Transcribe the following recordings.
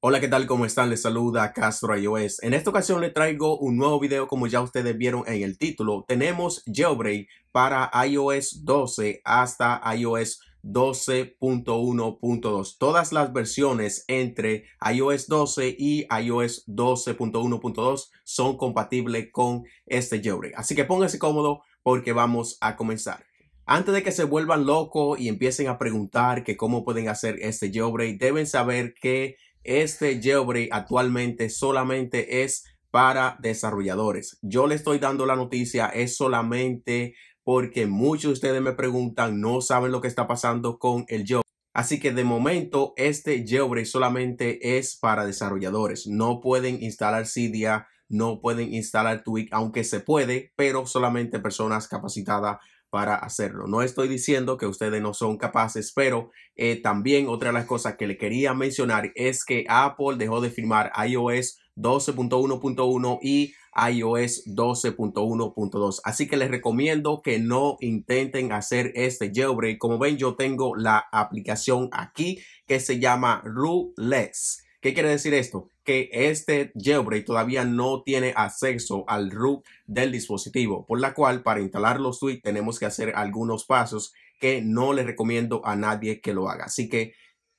Hola, ¿qué tal? ¿Cómo están? Les saluda Castro iOS. En esta ocasión les traigo un nuevo video como ya ustedes vieron en el título. Tenemos Jailbreak para iOS 12 hasta iOS 12.1.2. Todas las versiones entre iOS 12 y iOS 12.1.2 son compatibles con este Jailbreak. Así que pónganse cómodo porque vamos a comenzar. Antes de que se vuelvan locos y empiecen a preguntar que cómo pueden hacer este jailbreak, deben saber que este jailbreak actualmente solamente es para desarrolladores. Yo le estoy dando la noticia, es solamente porque muchos de ustedes me preguntan, no saben lo que está pasando con el jailbreak. Así que de momento este jailbreak solamente es para desarrolladores. No pueden instalar Cydia, no pueden instalar Twig, aunque se puede, pero solamente personas capacitadas para hacerlo. No estoy diciendo que ustedes no son capaces, pero eh, también otra de las cosas que le quería mencionar es que Apple dejó de firmar iOS 12.1.1 y iOS 12.1.2. Así que les recomiendo que no intenten hacer este jailbreak. Como ven, yo tengo la aplicación aquí que se llama rulex. ¿Qué quiere decir esto? Que este jailbreak todavía no tiene acceso al root del dispositivo, por la cual para instalar los tweets tenemos que hacer algunos pasos que no le recomiendo a nadie que lo haga. Así que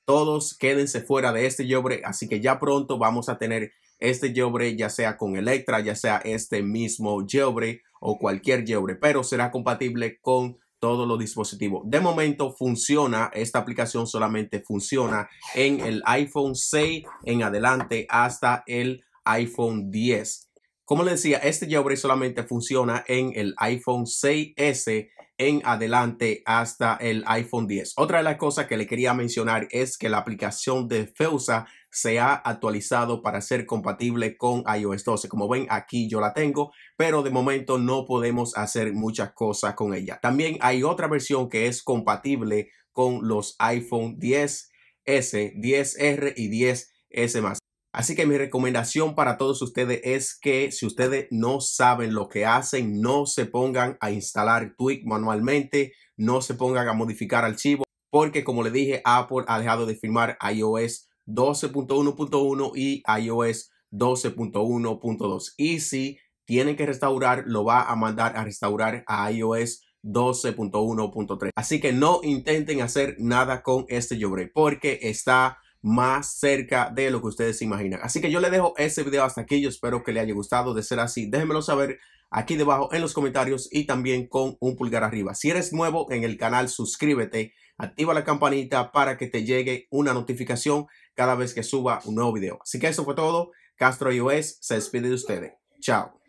todos quédense fuera de este jailbreak. Así que ya pronto vamos a tener este jailbreak, ya sea con Electra, ya sea este mismo jailbreak o cualquier jailbreak, pero será compatible con todos los dispositivos. De momento funciona, esta aplicación solamente funciona en el iPhone 6 en adelante hasta el iPhone 10. Como les decía, este jailbreak solamente funciona en el iPhone 6S en adelante hasta el iPhone 10. Otra de las cosas que le quería mencionar es que la aplicación de FEUSA se ha actualizado para ser compatible con iOS 12. Como ven, aquí yo la tengo, pero de momento no podemos hacer muchas cosas con ella. También hay otra versión que es compatible con los iPhone 10S, 10R y 10S Así que mi recomendación para todos ustedes es que si ustedes no saben lo que hacen, no se pongan a instalar Twig manualmente, no se pongan a modificar archivos, porque como le dije, Apple ha dejado de firmar iOS 12.1.1 y iOS 12.1.2. Y si tienen que restaurar, lo va a mandar a restaurar a iOS 12.1.3. Así que no intenten hacer nada con este jailbreak porque está más cerca de lo que ustedes se imaginan. Así que yo le dejo ese video hasta aquí. Yo espero que le haya gustado. De ser así, déjenmelo saber aquí debajo en los comentarios y también con un pulgar arriba. Si eres nuevo en el canal, suscríbete, activa la campanita para que te llegue una notificación cada vez que suba un nuevo video. Así que eso fue todo. Castro iOS se despide de ustedes. Chao.